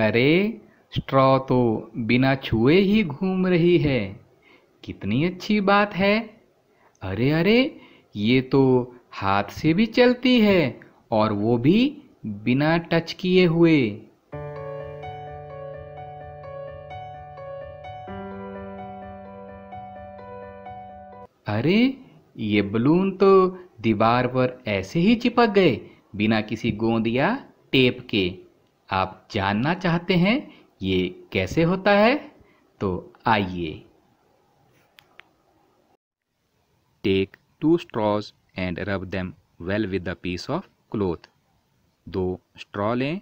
अरे स्ट्रॉ तो बिना छुए ही घूम रही है कितनी अच्छी बात है अरे अरे ये तो हाथ से भी चलती है और वो भी बिना टच किए हुए अरे ये बलून तो दीवार पर ऐसे ही चिपक गए बिना किसी गोंद या टेप के आप जानना चाहते हैं ये कैसे होता है तो आइए take two straws and rub them well with a piece of cloth दो स्ट्रॉ लें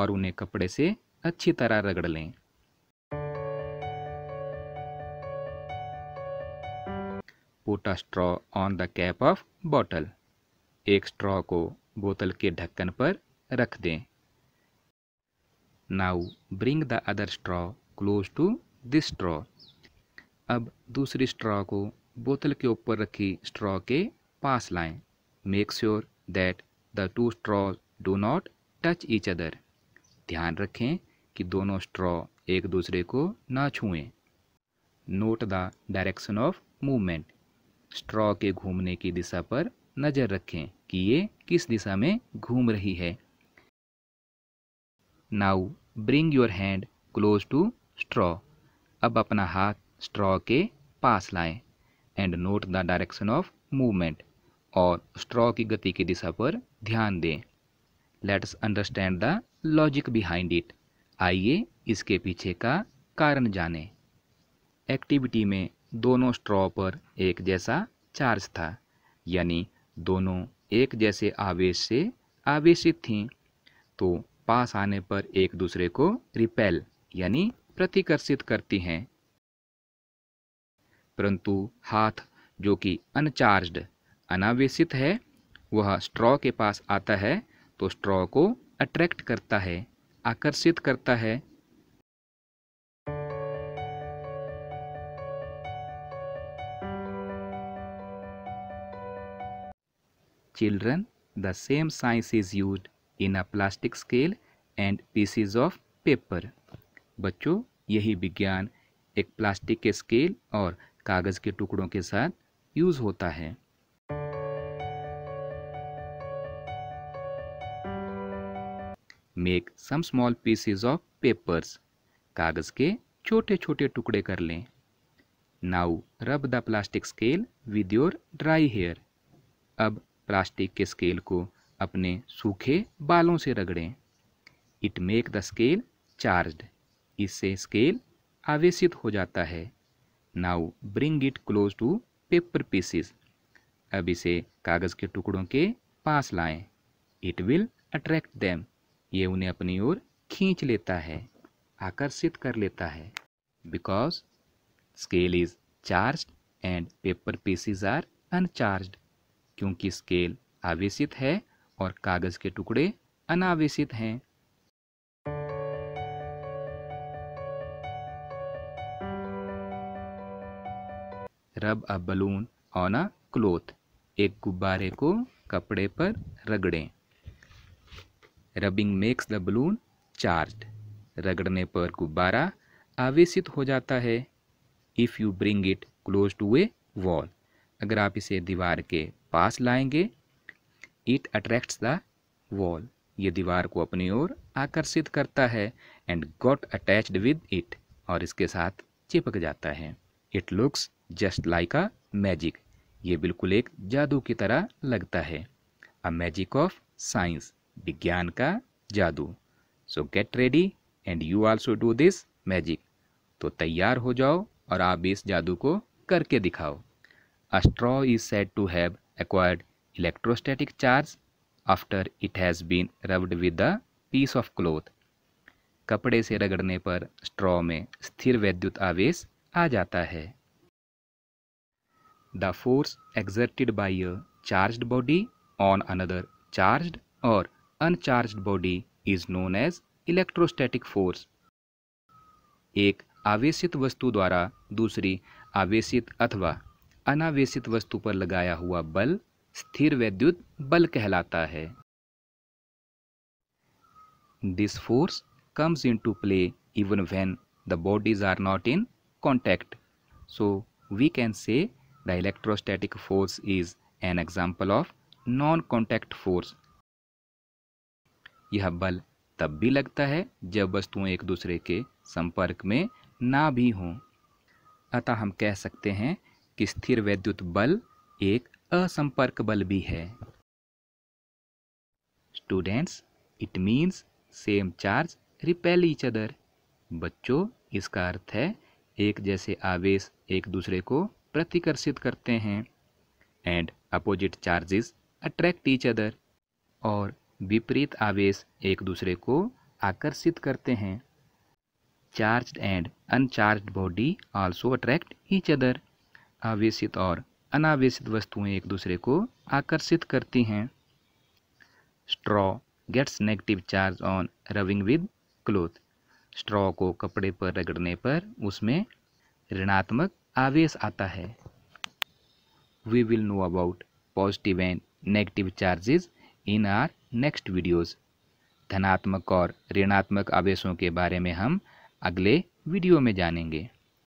और उन्हें कपड़े से अच्छी तरह रगड़ लें put a straw on the cap of bottle एक स्ट्रॉ को बोतल के ढक्कन पर रख दें now bring the other straw close to this straw अब दूसरी स्ट्रॉ को बोतल के ऊपर रखी स्ट्रॉ के पास लाएं make sure that the two straw do not touch each other ध्यान रखें कि दोनों स्ट्रॉ एक दूसरे को ना छुएं note the direction of movement straw के घूमने की दिशा पर नज़र रखें कि ये किस दिशा में घूम रही है now bring your hand close to straw अब अपना हाथ स्ट्रॉ के पास लाएं and note the direction of movement और स्ट्रॉ की गति की दिशा पर ध्यान दें let's understand the logic behind it आइए इसके पीछे का कारण जानें एक्टिविटी में दोनों स्ट्रॉ पर एक जैसा चार्ज था यानी दोनों एक जैसे आवेश से आवेशित थीं तो पास आने पर एक दूसरे को रिपेल यानी प्रतिकर्षित करती हैं परंतु हाथ जो कि अनचार्ज्ड अनावेशित है वह स्ट्रॉ के पास आता है तो स्ट्रॉ को अट्रैक्ट करता है आकर्षित करता है children the same science is used in a plastic scale and pieces of paper बच्चों यही विज्ञान एक प्लास्टिक के स्केल और कागज़ के टुकड़ों के साथ यूज़ होता है make some small pieces of papers कागज़ के छोटे छोटे टुकड़े कर लें now rub the plastic scale with your dry hair अब प्लास्टिक के स्केल को अपने सूखे बालों से रगड़ें it make the scale charged इससे स्केल आवेशित हो जाता है now bring it close to paper pieces अब इसे कागज़ के टुकड़ों के पास लाएं इट विल अट्रैक्ट देम ये उन्हें अपनी ओर खींच लेता है आकर्षित कर लेता है because scale is charge and paper pieces are uncharge क्योंकि स्केल आवेशित है और कागज़ के टुकड़े अनावेशित हैं rub a balloon on a cloth एक गुब्बारे को कपड़े पर रगड़ें rubbing makes the balloon charge रगड़ने पर गुब्बारा आवेशित हो जाता है if you bring it close to a wall अगर आप इसे दीवार के पास लाएंगे इट अट्रैक्ट्स द वॉल ये दीवार को अपनी ओर आकर्षित करता है and got attached with it और इसके साथ चिपक जाता है it looks just like a magic ये बिल्कुल एक जादू की तरह लगता है अ मैजिक ऑफ साइंस विज्ञान का जादू so get ready and you also do this magic तो तैयार हो जाओ और आप इस जादू को करके दिखाओ a straw is said to have acquired electrostatic charge after it has been rubbed with a piece of cloth. कपड़े से रगड़ने पर स्ट्रॉ में स्थिर वैद्युत आवेश आ जाता है the force exerted by a charge body on another charge और uncharge body is known as electrostatic force एक आवेशित वस्तु द्वारा दूसरी आवेशित अथवा अनावेशित वस्तु पर लगाया हुआ बल स्थिर वैद्युत बल कहलाता है this force comes in to play even when the bodies are not in contact so we can say the electrostatic force is an example of non contact force यह बल तब भी लगता है जब वस्तुएं एक दूसरे के संपर्क में ना भी हों अतः हम कह सकते हैं कि स्थिर वैद्युत बल एक असंपर्क बल भी है students it means same charge repel each other बच्चों इसका अर्थ है एक जैसे आवेश एक दूसरे को प्रतिकर्षित करते हैं and opposite charges attract each other और विपरीत आवेश एक दूसरे को आकर्षित करते हैं charge and uncharge body also attract each other आवेशित और अनावेशित वस्तुएं एक दूसरे को आकर्षित करती हैं straw gets negative charge on rubbing with cloth straw को कपड़े पर रगड़ने पर उसमें ऋणात्मक आवेश आता है we will know about positive and negative charges in our next videos धनात्मक और ऋणात्मक आवेशों के बारे में हम अगले वीडियो में जानेंगे